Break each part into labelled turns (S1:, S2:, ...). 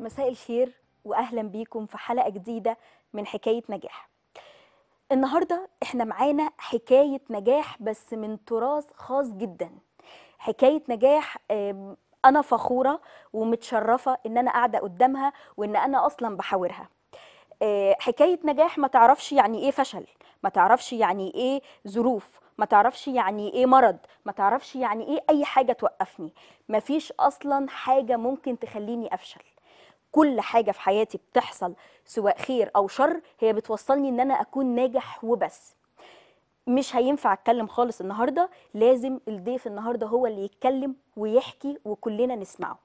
S1: مساء الخير واهلا بيكم في حلقه جديده من حكايه نجاح النهارده احنا معانا حكايه نجاح بس من تراث خاص جدا حكايه نجاح انا فخوره ومتشرفه ان انا قاعده قدامها وان انا اصلا بحاورها آه، حكايه نجاح ما تعرفش يعني ايه فشل ما تعرفش يعني ايه ظروف ما تعرفش يعني ايه مرض ما تعرفش يعني ايه اي حاجه توقفني ما فيش اصلا حاجه ممكن تخليني افشل كل حاجه في حياتي بتحصل سواء خير او شر هي بتوصلني ان انا اكون ناجح وبس مش هينفع اتكلم خالص النهارده لازم الضيف النهارده هو اللي يتكلم ويحكي وكلنا نسمعه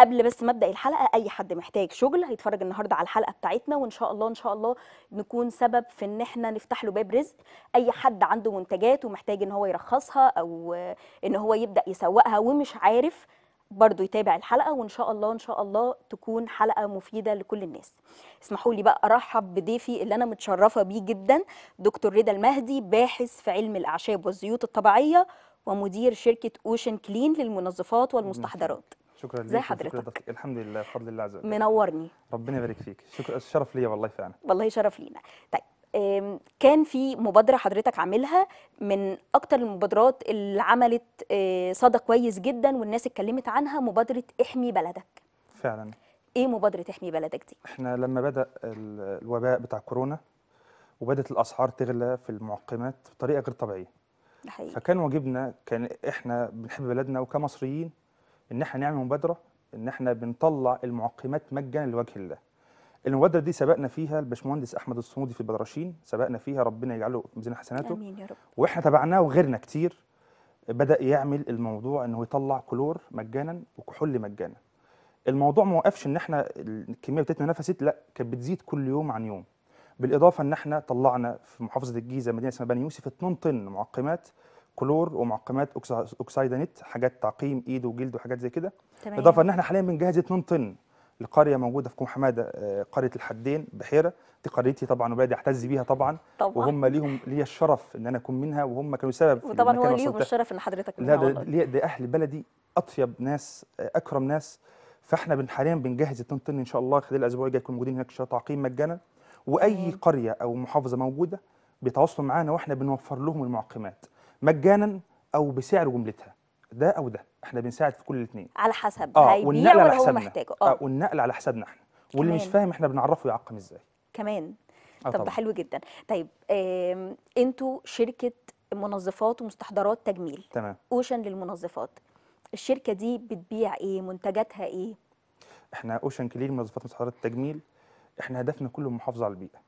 S1: قبل بس ما ابدا الحلقه اي حد محتاج شغل هيتفرج النهارده على الحلقه بتاعتنا وان شاء الله ان شاء الله نكون سبب في ان احنا نفتح له باب رزق اي حد عنده منتجات ومحتاج ان هو يرخصها او ان هو يبدا يسوقها ومش عارف برضو يتابع الحلقة وإن شاء الله إن شاء الله تكون حلقة مفيدة لكل الناس اسمحوا لي بقى أرحب بضيفي اللي أنا متشرفة بيه جدا دكتور رضا المهدي باحث في علم الأعشاب والزيوت الطبيعية ومدير شركة أوشن كلين للمنظفات والمستحضرات
S2: شكرا لك زي حضرتك الحمد لله بفضل الله عز وجل منورني ربنا يبارك فيك شكرا شرف ليا والله فعلا
S1: والله شرف لينا طيب كان في مبادرة حضرتك عاملها من أكتر المبادرات اللي عملت آه، صدى كويس جدا والناس اتكلمت عنها مبادرة احمي بلدك فعلا ايه مبادرة احمي بلدك دي؟
S2: احنا لما بدأ الوباء بتاع كورونا وبدأت الأسعار تغلى في المعقمات بطريقة غير طبيعية حقيقي. فكان واجبنا كان احنا بنحب بلدنا وكمصريين ان احنا نعمل مبادرة ان احنا بنطلع المعقمات مجانا لوجه الله المبادره دي سبقنا فيها الباشمهندس احمد الصمودي في البدرشين سبقنا فيها ربنا يجعله ميزان حسناته امين يا رب واحنا تابعناه وغيرنا كتير بدا يعمل الموضوع ان هو يطلع كلور مجانا وكحول مجانا الموضوع ما وقفش ان احنا الكميه بتاعتنا نفست لا كانت بتزيد كل يوم عن يوم بالاضافه ان احنا طلعنا في محافظه الجيزه مدينه اسمها بني يوسف 2 طن معقمات كلور ومعقمات اوكسيدانيت حاجات تعقيم ايد وجلد وحاجات زي كده بالاضافه ان احنا حاليا بنجهز 2 طن لقريه موجوده في كوم حماده آه، قريه الحدين بحيره دي قريتي طبعا وبادي اعتز بيها طبعا, طبعا. وهم ليهم ليا الشرف ان انا اكون منها وهم كانوا سبب وطبعا هو ليهم الشرف ان حضرتك منها لا ده, ده اهل بلدي اطيب ناس آه، اكرم ناس فاحنا حاليا بنجهز 2 طن ان شاء الله خلال الاسبوع الجاي يكون موجودين هناك تعقيم مجانا واي قريه او محافظه موجوده بيتواصلوا معانا واحنا بنوفر لهم المعقمات مجانا او بسعر جملتها ده او ده احنا بنساعد في كل الاثنين
S1: على حسب آه هيبيع ولا هو محتاجه اه, آه والنقل
S2: على حسابنا احنا واللي مش فاهم احنا بنعرفه يعقم ازاي كمان آه طب ده حلو
S1: جدا طيب آه انتوا شركه منظفات ومستحضرات تجميل تمام اوشن للمنظفات الشركه دي بتبيع ايه منتجاتها ايه
S2: احنا اوشن كلير منظفات ومستحضرات التجميل احنا هدفنا كله المحافظه على البيئه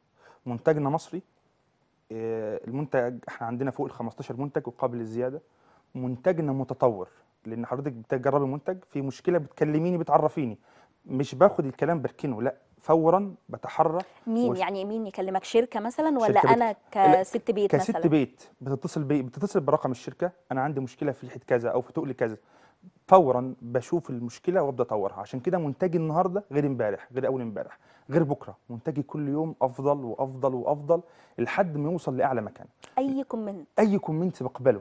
S2: منتجنا مصري آه، المنتج احنا عندنا فوق ال 15 منتج وقابل للزياده منتجنا متطور لان حضرتك بتجربي منتج في مشكله بتكلميني بتعرفيني مش باخد الكلام بركنه لا فورا بتحرك مين وش...
S1: يعني مين يكلمك شركه مثلا ولا شركة انا كست بيت كست مثلا كست
S2: بيت بتتصل بي... بتتصل برقم الشركه انا عندي مشكله في حته كذا او في تقل كذا فورا بشوف المشكله وابدا اطورها عشان كده منتجي النهارده غير امبارح غير اول امبارح غير بكره منتجي كل يوم افضل وافضل وافضل لحد ما يوصل لاعلى مكان
S1: اي كومنت
S2: اي كومنت بقبله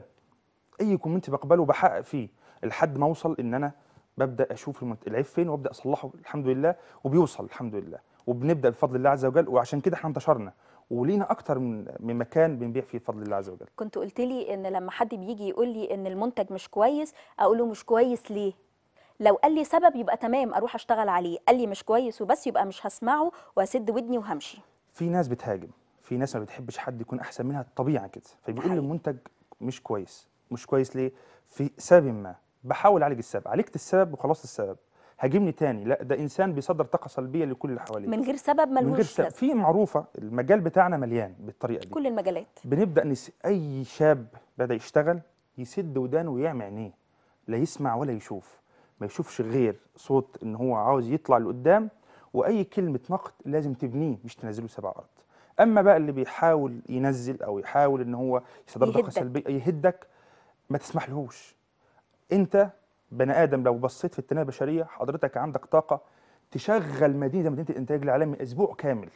S2: اي كومنت بقبله بحقق فيه لحد ما اوصل ان انا ببدا اشوف العيب فين وابدا اصلحه الحمد لله وبيوصل الحمد لله وبنبدا بفضل الله عز وجل وعشان كده احنا انتشرنا ولينا اكتر من مكان بنبيع فيه بفضل الله عز وجل
S1: كنت قلت لي ان لما حد بيجي يقول لي ان المنتج مش كويس اقول له مش كويس ليه لو قال لي سبب يبقى تمام اروح اشتغل عليه قال لي مش كويس وبس يبقى مش هسمعه واسد ودني وهمشي
S2: في ناس بتهاجم في ناس ما بتحبش حد يكون احسن منها الطبيعه كده فبيقول لي المنتج مش كويس مش كويس ليه في سبب ما بحاول اعالج السبب عالجت السبب وخلاص السبب هاجمني تاني لا ده انسان بيصدر طاقه سلبيه لكل اللي حواليه من غير سبب ملوش من غير سبب في معروفه المجال بتاعنا مليان بالطريقه دي كل المجالات بنبدا نس... اي شاب بدا يشتغل يسد ودانه ويعمي عينيه لا يسمع ولا يشوف ما يشوفش غير صوت ان هو عاوز يطلع لقدام واي كلمه نقد لازم تبنيه مش تنزله سبع ارض اما بقى اللي بيحاول ينزل او يحاول ان هو يصدر طاقه سلبيه يهدك ما تسمحلهوش انت بني ادم لو بصيت في التنميه البشريه حضرتك عندك طاقه تشغل مدينه مدينه الانتاج العالمي اسبوع كامل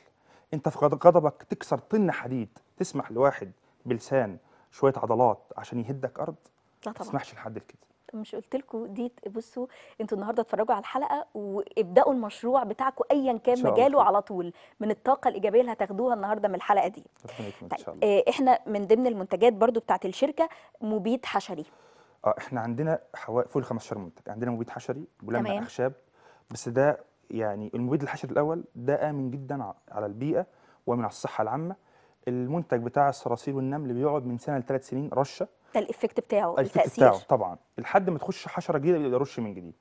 S2: انت في غضبك تكسر طن حديد تسمح لواحد بلسان شويه عضلات عشان يهدك ارض ما تسمحش لحد كده
S1: مش قلت لكم دي بصوا انتوا النهارده اتفرجوا على الحلقه وابداوا المشروع بتاعكم ايا كان مجاله على طول من الطاقه الايجابيه اللي هتاخدوها النهارده من الحلقه دي طيب اه احنا من ضمن المنتجات برضو بتاعه الشركه مبيد
S2: حشري اه احنا عندنا حوالي فوق ال 15 منتج عندنا مبيد حشري بلمع اخشاب بس ده يعني المبيد الحشري الاول ده امن جدا على البيئه ومن على الصحه العامه المنتج بتاع الصراصير والنمل بيقعد من سنه لثلاث سنين رشه
S1: حتى الايفكت بتاعه التاثير بتاعه
S2: طبعا لحد ما تخش حشره جديده بيبدا يرش من جديد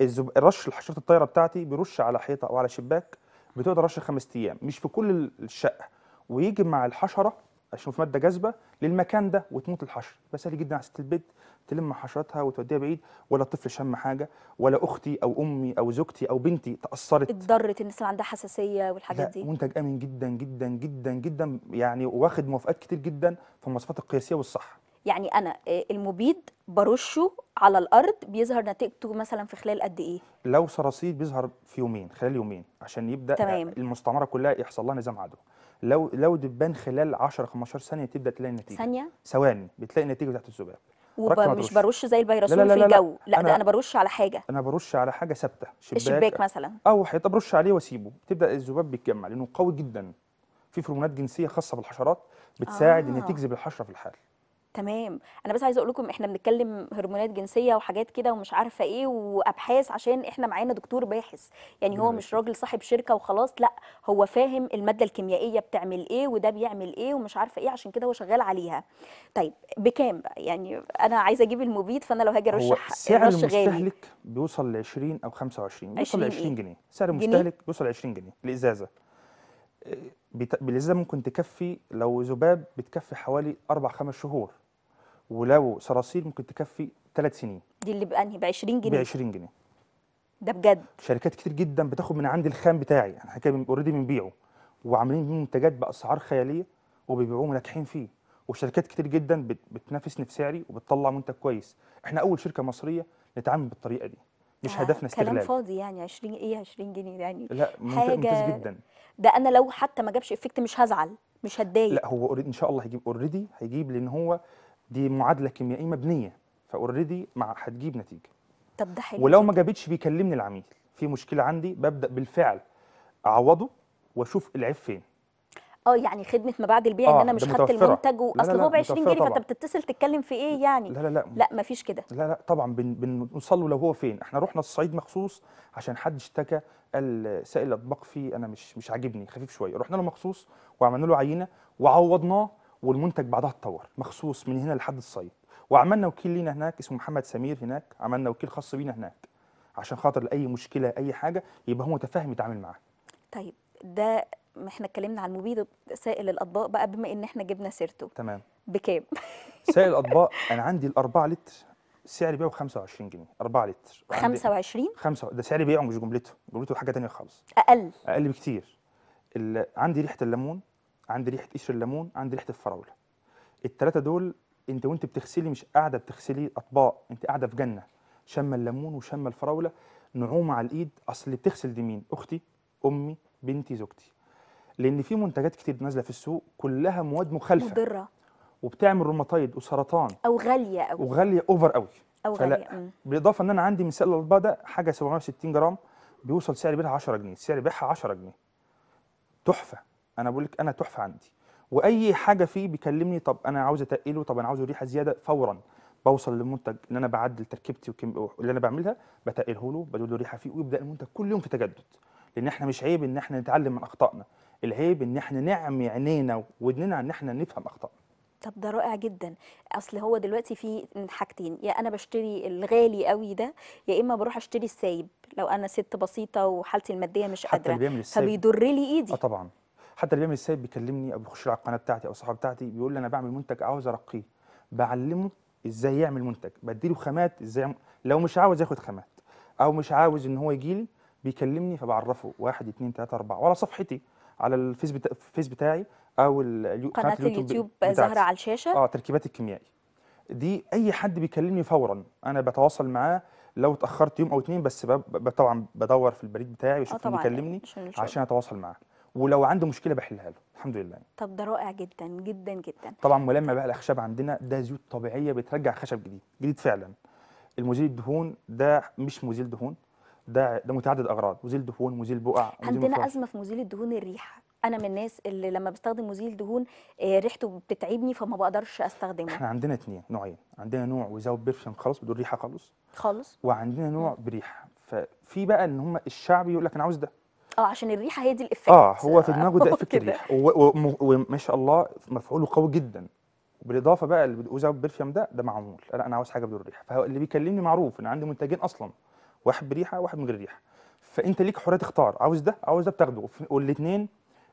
S2: الزب... الرش الحشرات الطايره بتاعتي بيرش على حيطه او على شباك بتقدر رش خمس ايام مش في كل الشقه ويجي مع الحشره عشان في ماده جاذبه للمكان ده وتموت الحشره يبقى سهل جدا على ست البيت تلم حشراتها وتوديها بعيد ولا الطفل شم حاجه ولا اختي او امي او زوجتي او بنتي تاثرت
S1: اتضرت الناس اللي عندها حساسيه والحاجات دي
S2: منتج امن جدا جدا جدا جدا يعني واخد موافقات كتير جدا في المواصفات القياسيه والصح
S1: يعني انا آه، المبيد برشه على الارض بيظهر نتيجته مثلا في خلال قد ايه
S2: لو صراصير بيظهر في يومين خلال يومين عشان يبدا تمام. المستعمره كلها يحصل لها نظام عدوى لو لو دبان خلال 10 15 ثانيه تبدا تلاقي النتيجه ثانيه ثواني بتلاقي النتيجه بتاعت الذباب ومش برش زي الفيروسون في لا الجو لا, لا, ده انا
S1: برش على حاجه
S2: انا برش على حاجه ثابته شباك الشباك مثلا او حيطه برش عليه واسيبه تبدا الذباب بيتجمع لانه قوي جدا في فرمونات جنسيه خاصه بالحشرات بتساعد آه. ان تجذب الحشره في الحال
S1: تمام انا بس عايزه اقول لكم احنا بنتكلم هرمونات جنسيه وحاجات كده ومش عارفه ايه وابحاث عشان احنا معانا دكتور باحث يعني هو مش راجل صاحب شركه وخلاص لا هو فاهم الماده الكيميائيه بتعمل ايه وده بيعمل ايه ومش عارفه ايه عشان كده هو شغال عليها طيب بكام بقى يعني انا عايزه اجيب المبيد فانا لو هاجي ارشح سعر المستهلك
S2: بيوصل ل 20 او 25 بيوصل ل 20 إيه؟ جنيه سعر المستهلك بيوصل ل 20 جنيه آه، الازازه الازازه ممكن تكفي لو ذباب بتكفي حوالي اربع خمس شهور ولو صراصير ممكن تكفي ثلاث سنين
S1: دي اللي بانهي ب 20 جنيه ب
S2: 20 جنيه ده بجد شركات كتير جدا بتاخد من عند الخام بتاعي احنا يعني حكايه اوريدي بنبيعه وعاملين منتجات باسعار خياليه وبيبيعوه وناجحين فيه وشركات كتير جدا بتنافسني في سعري وبتطلع منتج كويس احنا اول شركه مصريه نتعامل بالطريقه دي مش آه هدفنا استغلال كلام
S1: فاضي يعني 20 ايه 20 جنيه يعني لا حاجه ممتاز جدا ده انا لو حتى ما جابش افكت مش هزعل
S2: مش هتضايق لا هو ان شاء الله هيجيب اوريدي هيجيب لان هو دي معادله كيميائيه مبنيه فاوريدي مع هتجيب نتيجه
S1: طب ده حلو ولو ما
S2: جابتش بيكلمني العميل في مشكله عندي ببدا بالفعل اعوضه واشوف العيب فين
S1: اه يعني خدمه ما بعد البيع آه ان انا مش خدت المنتج واصل هو ب 20 جنيه فانت بتتصل تتكلم في ايه
S2: يعني لا لا لا لا مفيش كده لا لا طبعا بنوصل له لو هو فين احنا رحنا الصعيد مخصوص عشان حد اشتكى قال سائل الاطباق فيه انا مش مش عاجبني خفيف شويه رحنا له مخصوص وعملنا له عينه وعوضناه والمنتج بعدها اتطور مخصوص من هنا لحد الصيد وعملنا وكيل لينا هناك اسمه محمد سمير هناك عملنا وكيل خاص بينا هناك عشان خاطر لاي مشكله اي حاجه يبقى هو متفاهم يتعامل معاها
S1: طيب ده احنا اتكلمنا عن مبيد سائل الاطباق بقى بما ان احنا جبنا سيرته تمام بكام
S2: سائل الاطباق انا عندي الأربعة لتر سعر بيعه 25 جنيه 4 لتر 25 5 ده سعر بيعه مش جملته جملته حاجه ثانيه خالص اقل اقل بكتير عندي ريحه الليمون عند ريحه قشر الليمون عند ريحه الفراوله الثلاثه دول انت وانت بتغسلي مش قاعده بتغسلي اطباق انت قاعده في جنه شم الليمون وشم الفراوله نعومه على الايد اصل اللي بتغسل دي مين اختي امي بنتي زوجتي لان في منتجات كتير نازله في السوق كلها مواد مخالفه مضره وبتعمل روماتايد وسرطان
S1: او غاليه قوي
S2: وغاليه اوفر قوي او غاليه بالاضافه ان انا عندي مثال الاطباق ده حاجه 760 جرام بيوصل سعر بيعها 10 جنيه سعر بيعها 10 جنيه تحفه انا بقول لك انا تحفه عندي واي حاجه فيه بيكلمني طب انا عاوز اتقله طب انا عاوز ريحه زياده فورا بوصل للمنتج اللي انا بعدل تركيبتي وكم... اللي انا بعملها بتقله له بدول له ريحه فيه ويبدا المنتج كل يوم في تجدد لان احنا مش عيب ان احنا نتعلم من اخطائنا العيب ان احنا نعمي عينينا ودننا ان احنا نفهم اخطائنا
S1: طب ده رائع جدا اصل هو دلوقتي في من حاجتين يا انا بشتري الغالي قوي ده يا اما بروح اشتري السايب لو انا ست بسيطه وحالتي الماديه مش قادره فبيضر لي
S2: ايدي اه طبعا حتى اللي بيعمل السايب بيكلمني او بيخش على القناه بتاعتي او الصفحه بتاعتي بيقول لي انا بعمل منتج عاوز ارقيه بعلمه ازاي يعمل منتج بديله خامات ازاي لو مش عاوز ياخد خامات او مش عاوز ان هو يجي لي بيكلمني فبعرفه واحد اثنين ثلاثه اربعه وعلى صفحتي على الفيس بتا... الفيس بتاعي او ال... قناه اليوتيوب زهرة على الشاشه اه تركيبات الكيميائي دي اي حد بيكلمني فورا انا بتواصل معاه لو اتاخرت يوم او اتنين بس ب... ب... طبعا بدور في البريد بتاعي بشوف آه، مين يعني. بيكلمني عشان اتواصل معاه ولو عنده مشكله بحلها له الحمد لله
S1: طب ده رائع جدا جدا جدا
S2: طبعا ملمع بقى الاخشاب عندنا ده زيوت طبيعيه بترجع خشب جديد جديد فعلا المزيل الدهون ده مش مزيل دهون ده ده متعدد اغراض مزيل دهون مزيل بقع عندنا مزيل ازمه
S1: في مزيل الدهون الريحه انا من الناس اللي لما بستخدم مزيل دهون آه، ريحته بتتعبني فما بقدرش استخدمه
S2: احنا عندنا اثنين نوعين عندنا نوع ويزاوت بيرفيوم خالص بدون ريحه خالص خالص وعندنا نوع بريحه ففي بقى ان هم الشعبي يقول لك انا عاوز ده
S1: اه عشان الريحه هي دي الافكت اه هو في دماغه ده افكت الريح
S2: وما شاء الله مفعوله قوي جدا بالاضافه بقى اللي بدقوه برفيوم ده ده معمول لا انا عاوز حاجه بدون ريحه فاللي بيكلمني معروف ان عندي منتجين اصلا واحد بريحه واحد من غير ريحه فانت ليك حريه تختار عاوز ده عاوز ده بتاخده والاثنين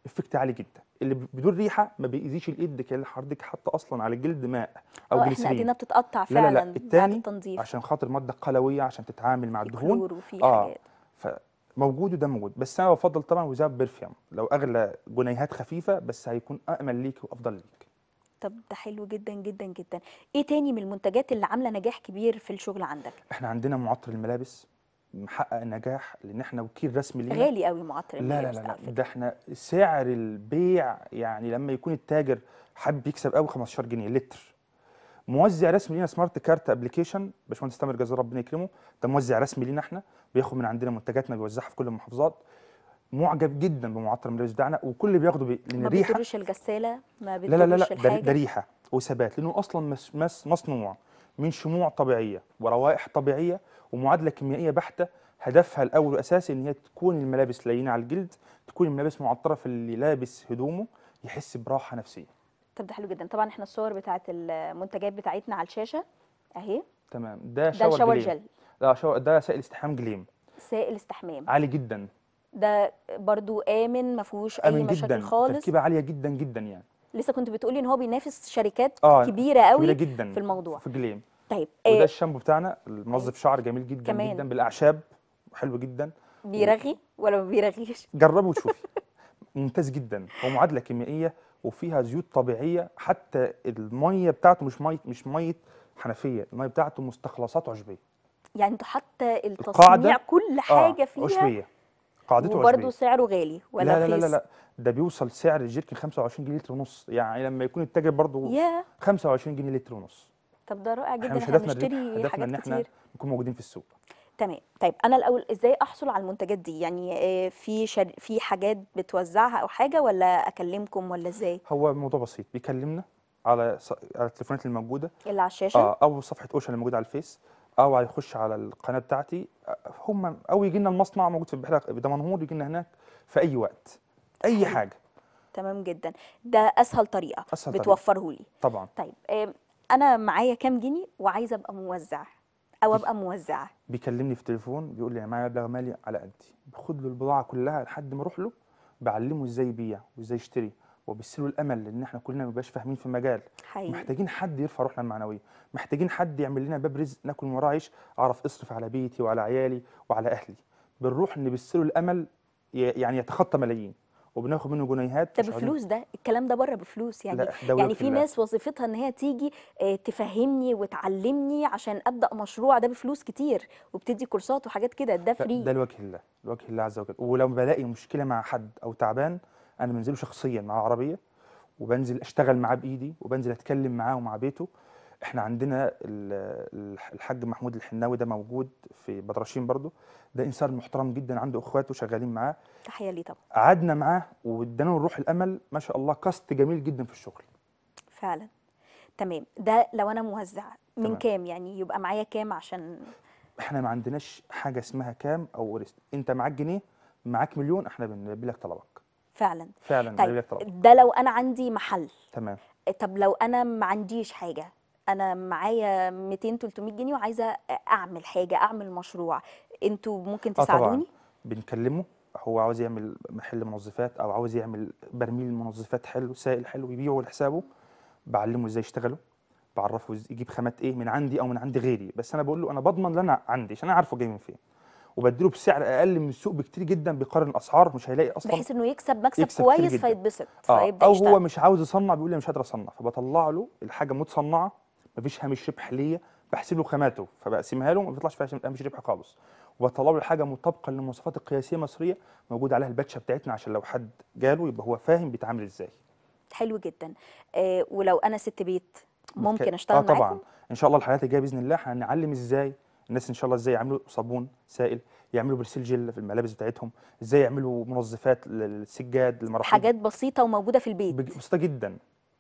S2: افكت عالي جدا اللي بدون ريحه ما بيأذيش الايد كان حضرتك حتى اصلا على جلد ماء او جلسرين احنا
S1: بتتقطع فعلا لا لا لا التاني عشان
S2: خاطر ماده قلويه عشان تتعامل مع الدهون اه حاجات. موجود وده موجود بس انا بفضل طبعا وزاب بيرفيوم لو اغلى جنيهات خفيفه بس هيكون اامن ليك وافضل ليك
S1: طب ده حلو جدا جدا جدا ايه تاني من المنتجات اللي عامله نجاح كبير في الشغل عندك
S2: احنا عندنا معطر الملابس محقق نجاح لان احنا وكيل رسمي لينا غالي قوي
S1: معطر لا لا لا,
S2: لا. ده احنا سعر البيع يعني لما يكون التاجر حابب يكسب قوي 15 جنيه لتر موزع رسمي لينا سمارت كارت ابلكيشن باشمهندس تامر جزار ربنا يكرمه ده موزع رسمي لينا احنا بياخد من عندنا منتجاتنا بيوزعها في كل المحافظات معجب جدا بمعطر الملابس بتاعنا وكل اللي بياخده بي... لان الريحه ما
S1: بتدريش الغساله ما بتدريش لا لا لا, لا ده ريحه
S2: وثبات لانه اصلا مس... مس... مصنوع من شموع طبيعيه وروائح طبيعيه ومعادله كيميائيه بحته هدفها الاول والاساسي ان هي تكون الملابس لينه على الجلد تكون الملابس معطره في اللي لابس هدومه يحس براحه نفسيه
S1: طب ده حلو جدا طبعا احنا الصور بتاعت المنتجات بتاعتنا على الشاشه اهي
S2: تمام ده شاور, ده شاور جليم. جل لا شاور ده سائل استحمام جليم
S1: سائل استحمام عالي جدا ده برضو امن ما فيهوش اي مشاكل جداً. خالص تركيبه
S2: عاليه جدا جدا يعني
S1: لسه كنت بتقولي ان هو بينافس شركات آه كبيره قوي كبيرة جدا في الموضوع في جليم طيب وده آه،
S2: الشامبو بتاعنا المنظف طيب. شعر جميل جدا كمان. جدا بالاعشاب حلو جدا
S1: بيرغي ولا ما بيرغيش
S2: جربه وشوفي ممتاز جدا هو معادله كيميائيه وفيها زيوت طبيعيه حتى الميه بتاعته مش ميه مش ميه حنفيه الميه بتاعته مستخلصات عشبيه
S1: يعني انتوا حتى التصنيع كل آه، حاجه آه فيها عشبيه
S2: قاعدته عشبيه وبرده
S1: سعره غالي ولا لا لا لا, لا, لا.
S2: ده بيوصل سعر الجيركن 25 جنيه لتر ونص يعني لما يكون التاجر برضه 25 جنيه لتر ونص
S1: طب ده رائع جدا احنا مش هدفنا هنشتري هدفنا حاجات ان احنا
S2: نكون موجودين في السوق
S1: تمام طيب انا الاول ازاي احصل على المنتجات دي يعني آه، في شر... في حاجات بتوزعها او حاجه ولا اكلمكم ولا ازاي
S2: هو الموضوع بسيط بيكلمنا على ص... على التليفونات الموجوده
S1: اللي على الشاشه آه،
S2: او صفحه اوشن الموجوده على الفيس او هيخش على القناه بتاعتي آه، هم او يجي لنا المصنع موجود في البحيره بدمنهور يجي لنا هناك في اي وقت اي حاجه
S1: تمام جدا ده اسهل طريقه أسهل طريقة. بتوفره لي طبعا طيب آه، انا معايا كام جنيه وعايزه ابقى موزع او ابقى موزعه
S2: بيكلمني في تليفون بيقول لي انا معايا مبلغ مالي على قدي باخد له البضاعه كلها لحد ما اروح له بعلمه ازاي يبيع وازاي يشتري وبسله الامل لان احنا كلنا مبقاش فاهمين في المجال حقيقي. محتاجين حد يرفع روحنا المعنويه محتاجين حد يعمل لنا باب رزق ناكل من وراه عيش اعرف اصرف على بيتي وعلى عيالي وعلى اهلي بنروح نبسله الامل يعني يتخطى ملايين وبناخد منه جنيهات ده بفلوس
S1: ده الكلام ده بره بفلوس يعني يعني في ناس وظيفتها ان هي تيجي آه، تفهمني وتعلمني عشان ابدا مشروع ده بفلوس كتير وبتدي كورسات وحاجات كده ده فري ده
S2: لوجه الله لوجه الله عز وجل ولو بلاقي مشكله مع حد او تعبان انا بنزله شخصيا مع العربيه وبنزل اشتغل معاه بايدي وبنزل اتكلم معاه ومع بيته احنا عندنا الحاج محمود الحناوي ده موجود في بدرشين برضو ده انسان محترم جدا عنده اخواته شغالين معاه تحيه ليه طبعا قعدنا معاه وادانا الروح الامل ما شاء الله كاست جميل جدا في الشغل
S1: فعلا تمام ده لو انا موزعه من كام يعني يبقى معايا كام عشان
S2: احنا ما عندناش حاجه اسمها كام او ورست انت معاك جنيه معاك مليون احنا بنلبي لك طلبك
S1: فعلا فعلا طيب ده لو انا عندي محل تمام طب لو انا ما عنديش حاجه انا معايا 200 300 جنيه وعايزه اعمل حاجه اعمل مشروع انتوا ممكن آه، تساعدوني
S2: بنكلمه هو عاوز يعمل محل منظفات او عاوز يعمل برميل منظفات حلو سائل حلو يبيعه لحسابه بعلمه ازاي يشتغله بعرفه يجيب خامات ايه من عندي او من عند غيري بس انا بقول له انا بضمن اللي انا عندي عشان انا عارفه جاي من فين وبديله بسعر اقل من السوق بكتير جدا بيقارن الاسعار مش هيلاقي اصلا بحيث
S1: انه يكسب مكسب يكسب كويس فيتبسط آه. او هو
S2: مش عاوز يصنع بيقول لي مش قادر اصنع فبطلع له الحاجه متصنعه مفيش هامش ربح ليا بحسب له خاماته فبقسمها له ما بيطلعش فيها هامش ربح خالص وبطلع له حاجه مطابقه للمواصفات القياسيه المصريه موجود عليها الباتشه بتاعتنا عشان لو حد جاله يبقى هو فاهم بيتعامل ازاي
S1: حلو جدا آه ولو انا ست بيت ممكن اشتغل آه طبعا معاكم؟
S2: ان شاء الله الحلقات الجايه باذن الله هنعلم ازاي الناس ان شاء الله ازاي يعملوا صابون سائل يعملوا برسيل جل في الملابس بتاعتهم ازاي يعملوا منظفات للسجاد المراحيض حاجات بسيطه وموجوده في البيت بسيطه جدا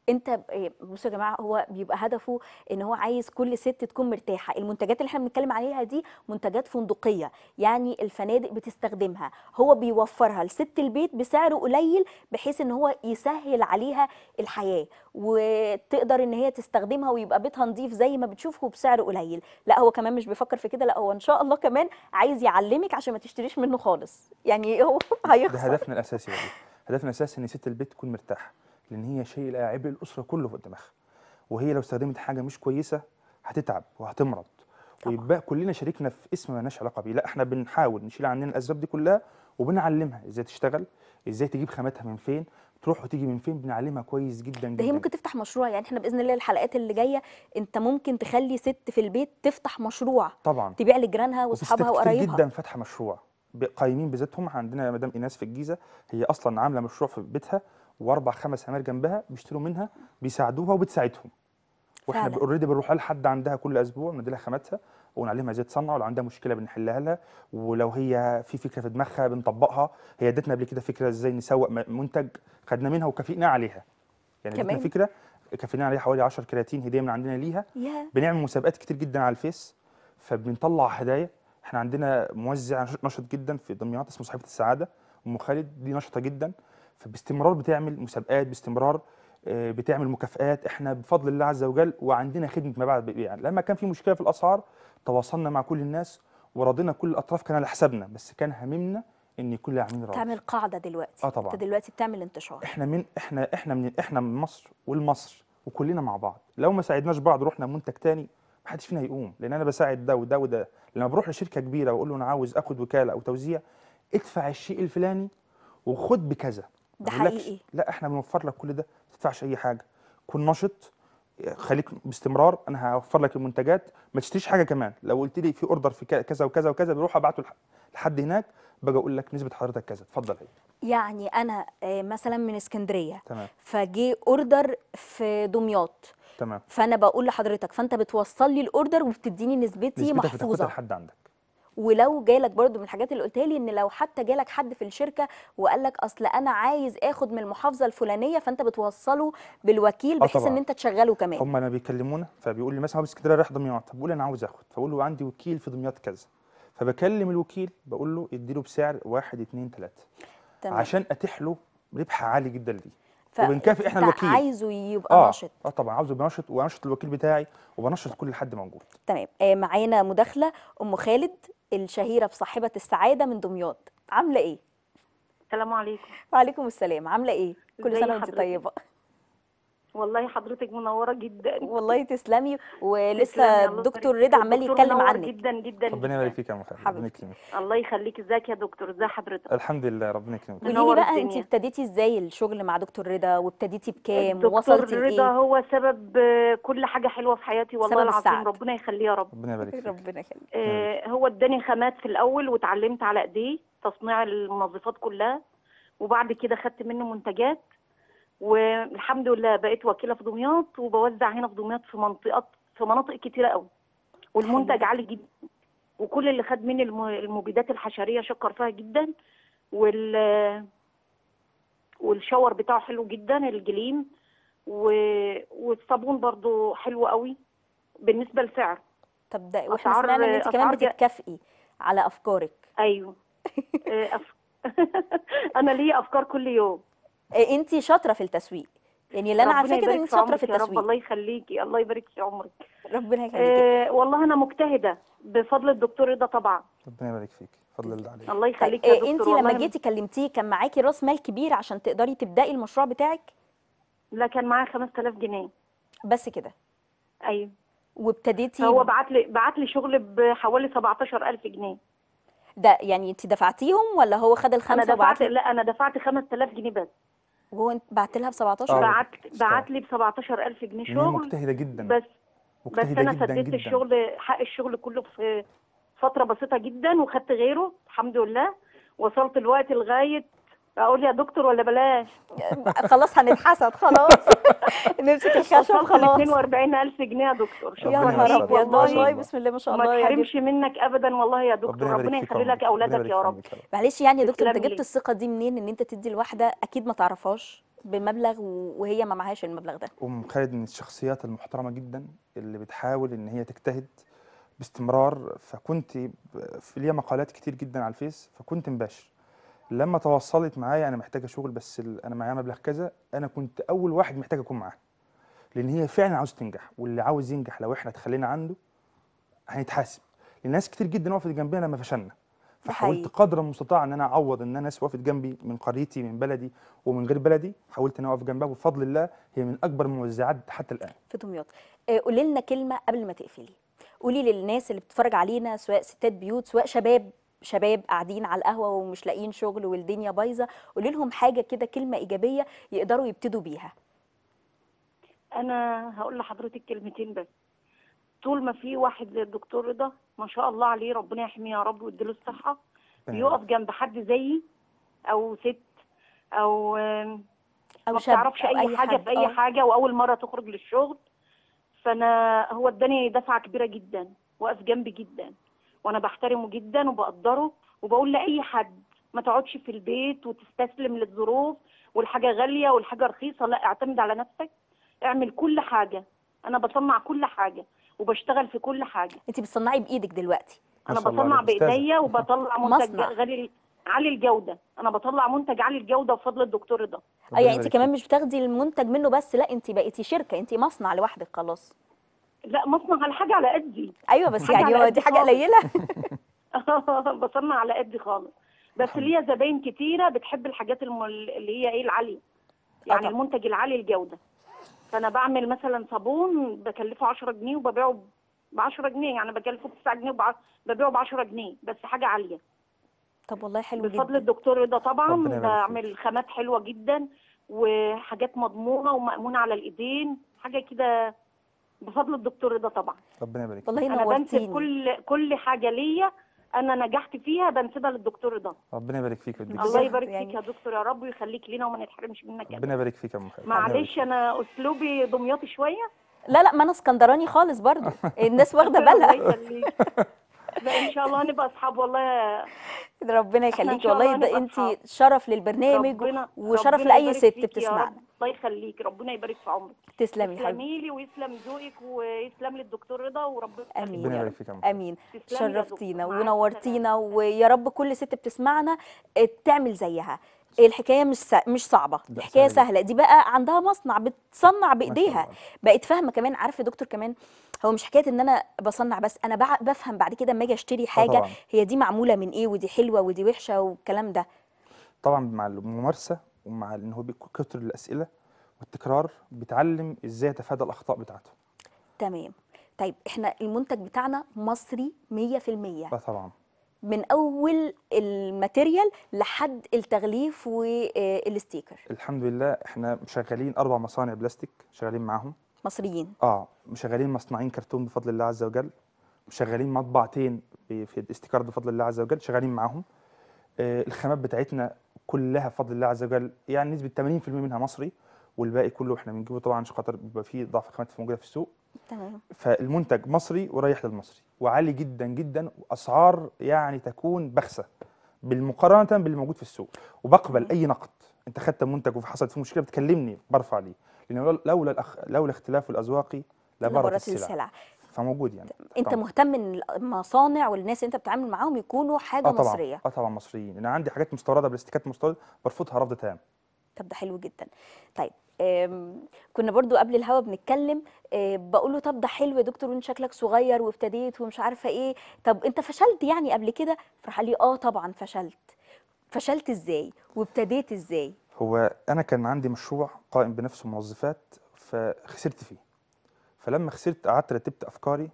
S1: انت إيه، بصوا يا جماعه هو بيبقى هدفه ان هو عايز كل ست تكون مرتاحه المنتجات اللي احنا بنتكلم عليها دي منتجات فندقيه يعني الفنادق بتستخدمها هو بيوفرها لست البيت بسعر قليل بحيث ان هو يسهل عليها الحياه وتقدر ان هي تستخدمها ويبقى بيتها نظيف زي ما بتشوفه بسعر قليل لا هو كمان مش بيفكر في كده لا هو ان شاء الله كمان عايز يعلمك عشان ما تشتريش منه خالص يعني هو هيخسر ده هدفنا
S2: الاساسي والله هدفنا الاساسي ان ست البيت تكون مرتاحه لان هي شيء لا عبء الاسره كله في دماغها وهي لو استخدمت حاجه مش كويسه هتتعب وهتمرض ويبقى كلنا شاركنا في اسم مالناش علاقه بيه لا احنا بنحاول نشيل عننا الاسباب دي كلها وبنعلمها ازاي تشتغل ازاي تجيب خاماتها من فين تروح وتيجي من فين بنعلمها كويس جدا جدا ده هي ممكن
S1: تفتح مشروع يعني احنا باذن الله الحلقات اللي جايه انت ممكن تخلي ست في البيت تفتح مشروع طبعا تبيع لجيرانها واصحابها وقرايبها جدا
S2: فاتحه مشروع قايمين بذاتهم عندنا مدام ايناس في الجيزه هي اصلا عامله مشروع في بيتها واربع خمس عمار جنبها بيشتروا منها بيساعدوها وبتساعدهم واحنا اوريدي بنروح لحد عندها كل اسبوع بنديلها خاماتها ونعلمها ازاي تصنع ولو عندها مشكله بنحلها لها ولو هي في فكره في دماغها بنطبقها هي ادتنا قبل كده فكره ازاي نسوق منتج خدنا منها وكافئنا عليها يعني كمان. ادتنا فكره كافئنا عليها حوالي 10 كراتين هديه من عندنا ليها yeah. بنعمل مسابقات كتير جدا على الفيس فبنطلع هدايا احنا عندنا موزع نشط جدا في دمياط اسمه صاحبه السعاده ام خالد دي نشطه جدا فباستمرار بتعمل مسابقات باستمرار آه، بتعمل مكافئات احنا بفضل الله عز وجل وعندنا خدمه ما بعد البيع يعني لما كان في مشكله في الاسعار تواصلنا مع كل الناس وراضينا كل الاطراف كان على حسابنا بس كان هممنا ان كل عاملين راضي تعمل
S1: قاعده دلوقتي اه طبعا انت دلوقتي بتعمل انتشار
S2: احنا من احنا احنا من احنا من مصر والمصر وكلنا مع بعض لو ما ساعدناش بعض رحنا منتج تاني محدش فينا هيقوم لان انا بساعد ده وده وده لما بروح لشركه كبيره واقول له انا عاوز اخد وكاله او توزيع ادفع الشيء الفلاني وخد بكذا ده حقيقي لا احنا بنوفر لك كل ده ما تدفعش اي حاجه كن نشط خليك باستمرار انا هوفر لك المنتجات ما تشتريش حاجه كمان لو قلت لي في اوردر في كذا وكذا وكذا بروح ابعته لحد هناك باجي اقول لك نسبه حضرتك كذا اتفضل هي
S1: يعني انا آه، مثلا من اسكندريه تمام فجي اوردر في دمياط تمام فانا بقول لحضرتك فانت بتوصل لي الاوردر وبتديني نسبتي محفوظه محفوظه لحد عندك ولو جالك برضو من الحاجات اللي قلتها لي ان لو حتى جالك حد في الشركه وقال لك اصل انا عايز اخد من المحافظه الفلانيه فانت بتوصله بالوكيل آه بحيث ان انت تشغله كمان هم
S2: لما بيكلمونا فبيقول لي مثلا هو اسكندريه رايح دمياط فبقول انا عاوز اخد فبقول له عندي وكيل في دمياط كذا فبكلم الوكيل بقول له اديله بسعر 1 2 3 تمام. عشان اتيح له ربح عالي جدا ليه ف... وبنكافئ احنا الوكيل عايزه
S1: يبقى آه. نشط
S2: اه طبعا عاوزه يبقى نشط وانشط الوكيل بتاعي وبنشط كل حد موجود
S1: تمام آه معانا مداخله ام خالد الشهيره بصاحبه السعاده من دمياط عامله ايه السلام عليكم وعليكم السلام عامله ايه كل سنه وانت طيبه
S3: والله حضرتك منوره جدا والله تسلمي ولسه الدكتور رضا عمال يتكلم عنك جدا جدا ربنا
S2: يبارك فيك يا محمد ربنا يكرمك
S3: الله يخليك ازيك يا دكتور ازي حضرتك
S2: الحمد لله ربنا يكرمك قولي لي
S1: بقى انت ابتديتي ازاي الشغل مع دكتور رضا وابتديتي بكام ووصلتي لايه دكتور رضا
S3: هو سبب كل حاجه حلوه في حياتي والله العظيم السعد. ربنا يخليه يا رب ربنا يبارك فيك ربنا يخليك آه، هو اداني خامات في الاول واتعلمت على ايديه تصنيع المنظفات كلها وبعد كده خدت منه منتجات والحمد لله بقيت وكيله في دمياط وبوزع هنا في دمياط في منطقات في مناطق كتيره قوي والمنتج عالي جدا وكل اللي خد مني المبيدات الحشريه شكر فيها جدا وال والشاور بتاعه حلو جدا الجليم و... والصابون برضو حلو قوي بالنسبه لسعر طب ده واحنا سمعنا ان انت كمان
S1: بتتكافئي
S3: على افكارك ايوه
S1: انا ليا افكار كل يوم آه، انت شاطره في التسويق
S3: يعني اللي انا عارفاه كده انك شاطره في التسويق الله يخليكي الله يبارك في عمرك ربنا يخليكي آه والله انا مجتهده بفضل الدكتور رضا طبعا
S2: ربنا يبارك فيكي فضل الله عليك
S3: الله
S1: يخليكي طيب، يا آه، دكتور انت لما جيتي كلمتيه كان معاكي راس مال كبير عشان تقدري تبداي المشروع بتاعك
S3: لا كان معايا 5000 جنيه بس كده ايوه وابتديتي هو بعت لي بعت لي شغل بحوالي 17000 جنيه
S1: ده يعني انت دفعتيهم
S3: ولا هو خد ال وبعت لا انا دفعت 5000 جنيه بس وهو بعت لها ب 17 آه. بعت بعت لي ب 17000 جنيه شغل مجتهده
S2: جدا بس مجتهدة بس انا سددت الشغل
S3: حق الشغل كله في فتره بسيطه جدا وخدت غيره الحمد لله وصلت الوقت لغايه اقول يا دكتور ولا بلاش خلاص هنتحسد خلاص
S2: نمسك الخشب خلاص 42000
S3: جنيه يا دكتور شكرا يا نهار ابيض والله بسم الله ما شاء الله ما تحرمش منك ابدا والله يا دكتور ربنا يخلي لك اولادك يا رب
S1: معلش يعني يا دكتور انت جبت الثقه دي منين ان انت تدي لواحده اكيد ما تعرفهاش بمبلغ وهي ما معهاش المبلغ ده
S2: ام خالد من الشخصيات المحترمه جدا اللي بتحاول ان هي تجتهد باستمرار فكنت في ليا مقالات كتير جدا على الفيس فكنت مباشر لما توصلت معايا انا محتاجه شغل بس انا معايا مبلغ كذا انا كنت اول واحد محتاج اكون معاها لان هي فعلا عاوزه تنجح واللي عاوز ينجح لو احنا اتخلينا عنده هيتحاسب لان ناس كتير جدا وقفت جنبنا لما فشلنا فحاولت قدر المستطاع ان انا اعوض ان ناس وقفت جنبي من قريتي من بلدي ومن غير بلدي حاولت ان اقف جنبها وبفضل الله هي من اكبر الموزعات حتى الان
S1: في دمياط آه، قولي لنا كلمه قبل ما تقفلي قولي للناس اللي بتتفرج علينا سواء ستات بيوت سواء شباب شباب قاعدين على القهوه ومش لاقيين شغل والدنيا بايظه قولي لهم حاجه كده كلمه ايجابيه يقدروا يبتدوا بيها
S3: انا هقول لحضرتك كلمتين بس طول ما في واحد زي الدكتور رضا ما شاء الله عليه ربنا يحميه يا رب ويديله الصحه يقف جنب حد زيي او ست او او ما تعرفش اي, أي حاجه في اي حاجه واول مره تخرج للشغل فانا هو اداني دفعه كبيره جدا واقف جنبي جدا وانا بحترمه جدا وبقدره وبقول لاي حد ما تقعدش في البيت وتستسلم للظروف والحاجه غاليه والحاجه رخيصه لا اعتمد على نفسك اعمل كل حاجه انا بصنع كل حاجه وبشتغل في كل حاجه انت بتصنعي بايدك دلوقتي انا بصنع بايديا وبطلع منتج غالي عالي الجوده انا بطلع منتج عالي الجوده بفضل الدكتور ده اه يعني انت كمان مش بتاخدي المنتج
S1: منه بس لا انت بقيتي شركه انت مصنع لوحدك خلاص لا مصنع على حاجه على قدي
S3: ايوه بس يعني هو دي حاجه قليله بصنع على قدي خالص بس آه. ليا زباين كتيره بتحب الحاجات اللي هي ايه العاليه يعني أطلع. المنتج العالي الجوده فانا بعمل مثلا صابون بكلفه 10 جنيه وببيعه ب 10 جنيه يعني بكلفه 9 جنيه وببيعه ب 10 جنيه بس حاجه عاليه طب والله حلو بفضل جدا بفضل الدكتور رضا طبعا بعمل خامات حلوه جدا وحاجات مضمونه ومامونه على الايدين حاجه كده بفضل الدكتور رضا طبعا
S2: ربنا يبارك والله انا بنسب كل
S3: كل حاجه ليا انا نجحت فيها بنسبها للدكتور رضا
S2: ربنا يبارك فيك وديك الله يبارك يعني
S3: فيك يا دكتور يا رب ويخليك لينا وما نتحرمش منك ربنا
S2: يبارك فيك يا ام معلش
S1: انا اسلوبي دمياطي شويه لا لا ما انا اسكندراني خالص برضه الناس واخده بالها
S3: لا ان شاء الله نبقى اصحاب والله
S1: ربنا يخليكي والله ده انت شرف للبرنامج ربنا وشرف ربنا لاي ست بتسمعنا
S3: الله يخليك ربنا يبارك في عمرك تسلمي يا حبيبتي لي ويسلم ذوقك ويسلم للدكتور رضا وربنا
S1: امين يبارك فيك امين شرفتينا ونورتينا ويا رب كل ست بتسمعنا تعمل زيها إيه، الحكايه مش سا... مش صعبه الحكايه سهلة. سهله دي بقى عندها مصنع بتصنع بايديها بقت فاهمه كمان عارف يا دكتور كمان هو مش حكايه ان انا بصنع بس انا بع... بفهم بعد كده اما اجي اشتري آه، حاجه طبعًا. هي دي معموله من ايه ودي حلوه ودي وحشه والكلام ده
S2: طبعا مع الممارسه ومع ان هو كتر الاسئله والتكرار بتعلم ازاي اتفادى الاخطاء بتاعته
S1: تمام طيب احنا المنتج بتاعنا مصري 100% اه طبعا من اول الماتيريال لحد التغليف والستيكر
S2: الحمد لله احنا شغالين اربع مصانع بلاستيك شغالين معاهم مصريين اه مشغلين مصنعين كرتون بفضل الله عز وجل مشغلين مطبعتين في الاستيكر بفضل الله عز وجل شغالين معاهم آه الخامات بتاعتنا كلها بفضل الله عز وجل يعني نسبه 80% منها مصري والباقي كله احنا بنجيبه طبعا عشان خاطر بيبقى فيه ضعف خامات موجوده في السوق تمام فالمنتج مصري ورايح للمصري وعالي جدا جدا واسعار يعني تكون بخسه بالمقارنه بالموجود في السوق وبقبل اي نقد انت خدت منتج وحصلت فيه مشكله بتكلمني برفع ليه لان لولا الأخ... لولا اختلاف الاذواق لبرت السلع. السلع فموجود يعني انت طبعا. مهتم
S1: ان المصانع والناس انت بتتعامل معاهم يكونوا حاجه آه طبعًا. مصريه
S2: اه طبعا مصريين انا عندي حاجات مستورده بلاستيكات مستورده برفضها رفض تام
S1: طب ده حلو جدا طيب كنا برضو قبل الهوا بنتكلم آه، بقول له طب ده حلو يا دكتور وانت شكلك صغير وابتديت ومش عارفه ايه طب انت فشلت يعني قبل كده فراح قال لي اه طبعا فشلت فشلت ازاي وابتديت ازاي
S2: هو انا كان عندي مشروع قائم بنفسه موظفات فخسرت فيه فلما خسرت قعدت رتبت افكاري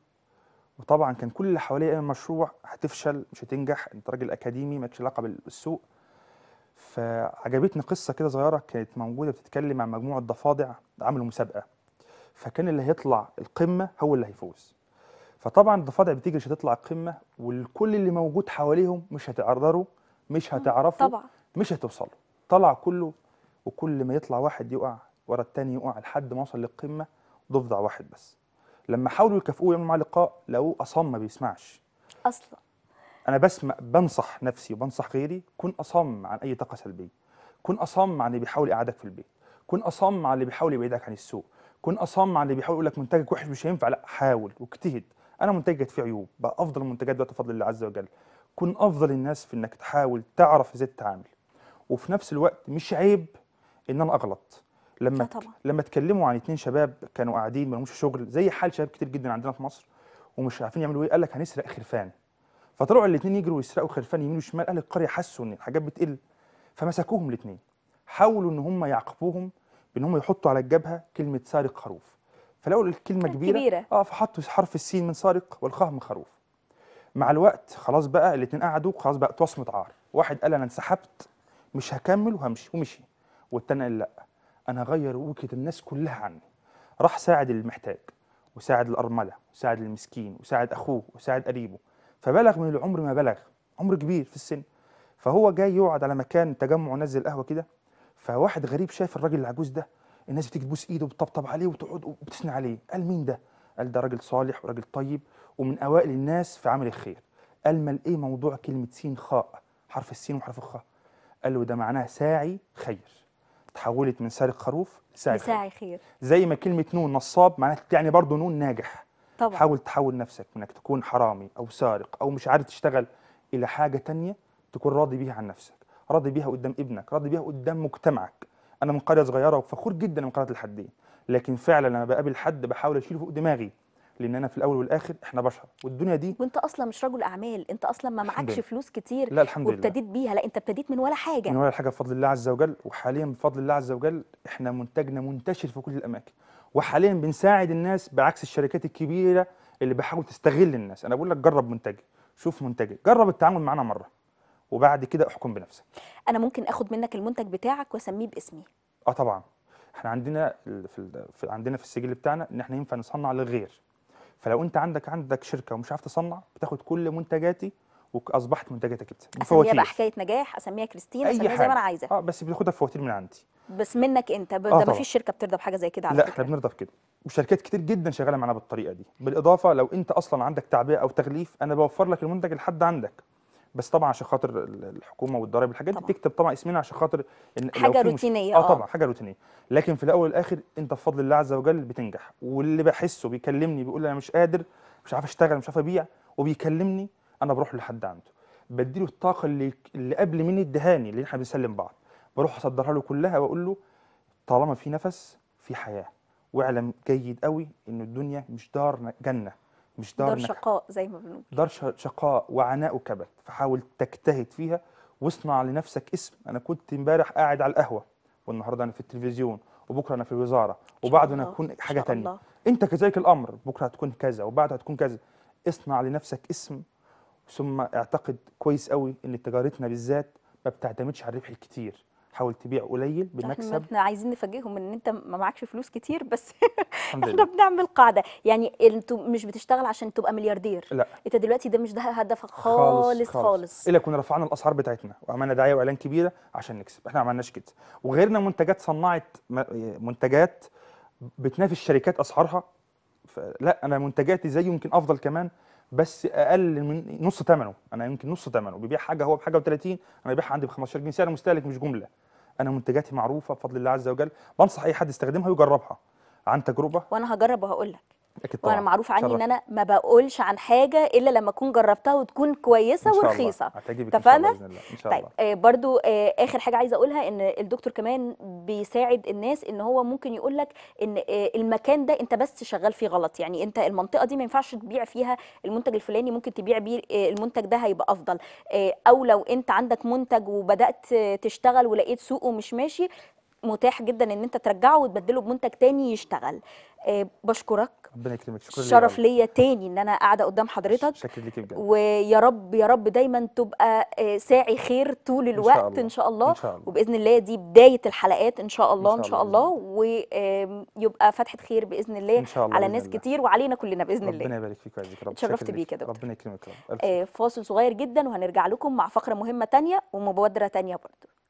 S2: وطبعا كان كل اللي حواليا المشروع هتفشل مش هتنجح انت راجل اكاديمي مالكش علاقه بالسوق فعجبتني قصه كده صغيره كانت موجوده بتتكلم عن مجموعه ضفادع عملوا مسابقه فكان اللي هيطلع القمه هو اللي هيفوز فطبعا الضفادع بتجري مش هتطلع القمه والكل اللي موجود حواليهم مش هتقدروا مش هتعرفوا طبعا مش هتوصلوا طلع كله وكل ما يطلع واحد يقع ورا الثاني يقع لحد ما وصل للقمه ضفدع واحد بس لما حاولوا يكافئوه يعملوا معاه لقاء لقوه اصم ما بيسمعش اصلا انا بسمع بنصح نفسي وبنصح غيري كن اصم عن اي طاقه سلبيه كن اصم عن اللي بيحاول يقعدك في البيت كن اصم عن اللي بيحاول يبعدك عن السوق كن اصم عن اللي بيحاول يقول لك منتجك وحش مش هينفع لا حاول واجتهد انا منتجي كانت فيه عيوب بقى افضل المنتجات دلوقتي بفضل الله عز وجل كن افضل الناس في انك تحاول تعرف ازاي تتعامل وفي نفس الوقت مش عيب ان انا اغلط لما طبعا. لما اتكلموا عن اتنين شباب كانوا قاعدين ما شغل زي حال شباب كتير جدا عندنا في مصر ومش عارفين يعملوا ايه قال لك هنسرق خرفان فطلعوا الاثنين يجروا ويسرقوا خرفان يمين وشمال اهل القريه حسوا ان الحاجات بتقل فمسكوهم الاثنين حاولوا ان هم يعاقبوهم بان هم يحطوا على الجبهه كلمه سارق خروف فلقوا الكلمه كبيره, كبيرة. اه فحطوا حرف السين من سارق والخاء من خروف مع الوقت خلاص بقى الاثنين قعدوا خلاص بقى توصمت عار واحد قال انا انسحبت مش هكمل وهمشي ومشي والتاني قال لا انا هغير وجهه الناس كلها عني راح ساعد المحتاج وساعد الارمله وساعد المسكين وساعد اخوه وساعد قريبه فبلغ من العمر ما بلغ عمر كبير في السن فهو جاي يقعد على مكان تجمع ناس قهوه القهوه كده فواحد غريب شاف الراجل العجوز ده الناس بتيجي تبوس ايده وبتطبطب عليه وتقعد وبتثني عليه قال مين ده قال ده راجل صالح وراجل طيب ومن اوائل الناس في عمل الخير قال مال ايه موضوع كلمه سين خاء حرف السين وحرف الخاء قال له ده معناها ساعي خير تحولت من سارق خروف لساعي, لساعي خير. خير زي ما كلمه نون نصاب معناها يعني برضه نون ناجح طبعا. حاول تحول نفسك انك تكون حرامي او سارق او مش عارف تشتغل الى حاجه تانية تكون راضي بيها عن نفسك راضي بيها قدام ابنك راضي بيها قدام مجتمعك انا من قريه صغيره وفخور جدا من قريه الحدين لكن فعلا لما بقابل حد بحاول اشيله فوق دماغي لان انا في الاول والاخر احنا بشر والدنيا
S1: دي وانت اصلا مش رجل اعمال انت اصلا ما معكش فلوس كتير لا الحمد وابتديت بيها لا انت ابتديت من ولا حاجه من ولا
S2: حاجه بفضل الله عز وجل وحاليا بفضل الله عز وجل احنا منتجنا منتشر في كل الاماكن وحاليا بنساعد الناس بعكس الشركات الكبيره اللي بحاول تستغل الناس انا بقول لك جرب منتجي شوف منتجي جرب التعامل معانا مره وبعد كده احكم بنفسك
S1: انا ممكن اخد منك المنتج بتاعك واسميه باسمي
S2: اه طبعا احنا عندنا في عندنا في السجل بتاعنا ان احنا ينفع نصنع للغير فلو انت عندك عندك شركه ومش عارف تصنع بتاخد كل منتجاتي واصبحت منتجه كبده اسميها بقى حكايه
S1: نجاح اسميها كريستينا اسميها زي ما انا عايزه اه
S2: بس بناخدها بفواتير من عندي
S1: بس منك انت ب... آه ده ما فيش شركه بترضى بحاجه زي كده على لا
S2: احنا بنرضى بكده وشركات كتير جدا شغاله معانا بالطريقه دي بالاضافه لو انت اصلا عندك تعبئه او تغليف انا بوفر لك المنتج لحد عندك بس طبعا عشان خاطر الحكومه والضرايب والحاجات دي بتكتب طبعا اسمنا عشان خاطر إن حاجه روتينيه آه،, اه طبعا حاجه روتينيه لكن في الاول والاخر انت بفضل الله عز وجل بتنجح واللي بحسه بيكلمني بيقول انا مش قادر مش عارف اشتغل مش عارف ابيع وبيكلمني انا بروح لحد عنده بديله الطاقه اللي اللي قبل من الدهاني اللي احنا بنسلم بعض بروح اصدرها له كلها واقول له طالما في نفس في حياه واعلم جيد قوي ان الدنيا مش دار جنه مش دار, دار
S1: شقاء زي ما بنقول
S2: دار شقاء وعناء وكبت فحاول تجتهد فيها واصنع لنفسك اسم انا كنت امبارح قاعد على القهوه والنهارده انا في التلفزيون وبكره انا في الوزاره وبعده انا هكون حاجه تانية الله. انت كذلك الامر بكره هتكون كذا وبعدها هتكون كذا اصنع لنفسك اسم ثم اعتقد كويس قوي ان تجارتنا بالذات ما بتعتمدش على الربح الكتير حاول تبيع قليل بالمكسب احنا
S1: عايزين نفاجئهم ان انت ما معكش فلوس كتير بس
S2: احنا
S1: بنعمل قاعده يعني انتوا مش بتشتغل عشان تبقى ملياردير لا انت دلوقتي ده مش ده هدفك خالص خالص, خالص.
S2: الا كنا رفعنا الاسعار بتاعتنا وعملنا دعايه واعلان كبيره عشان نكسب احنا ما عملناش كده وغيرنا منتجات صنعت منتجات بتنافس شركات اسعارها لا انا منتجاتي زي يمكن افضل كمان بس اقل من نص ثمنه انا يمكن نص ثمنه بيبيع حاجه هو بحاجه و30 انا ببيعها عندي ب 15 جنيه سعر مستهلك مش جمله انا منتجاتي معروفه بفضل الله عز وجل بنصح اي حد يستخدمها ويجربها عن تجربه وانا هجرب وهقول لك أكيد طبعا. وانا معروف عني ان انا
S1: ما بقولش عن حاجه الا لما اكون جربتها وتكون كويسه ورخيصه اتفقنا طيب آه برضو آه اخر حاجه عايزه اقولها ان الدكتور كمان بيساعد الناس ان هو ممكن يقول لك ان آه المكان ده انت بس شغال فيه غلط يعني انت المنطقه دي ما ينفعش تبيع فيها المنتج الفلاني ممكن تبيع بيه آه، المنتج ده هيبقى افضل آه او لو انت عندك منتج وبدات تشتغل ولقيت سوقه مش ماشي متاح جدا ان انت ترجعه وتبدله بمنتج تاني يشتغل آه، بشكرك
S2: ربنا يكرمك شكرا شرف ليا
S1: تاني ان انا قاعده قدام حضرتك شكرا ليكي بجد ويا رب يا رب دايما تبقى آه، ساعي خير طول الوقت إن شاء, ان شاء الله, إن شاء الله. وباذن الله دي بدايه الحلقات ان شاء الله ان شاء الله, الله. ويبقى فتحه خير باذن الله, إن شاء الله على ناس الله. كتير وعلينا كلنا باذن الله
S2: ربنا يبارك فيك ويعزك رب اتشرفت بيك يا دكتور ربنا يكرمك آه،
S1: فاصل صغير جدا وهنرجع لكم مع فقره مهمه تانية ومبادره تانية برضه